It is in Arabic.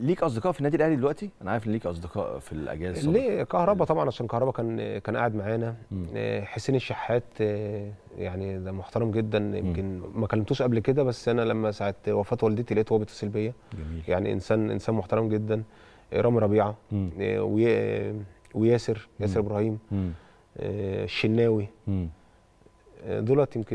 ليك اصدقاء في النادي الاهلي دلوقتي انا عارف ان ليك اصدقاء في الاجازه ليه كهربا طبعا عشان كهربا كان كان قاعد معانا آه، حسين الشحات آه، يعني ده محترم جدا يمكن ما كلمتوش قبل كده بس انا لما ساعه وفاه والدتي لقيته هو بيتصل بيا يعني انسان انسان محترم جدا رامي ربيعه آه، وياسر ياسر ابراهيم الشناوي دولت يمكن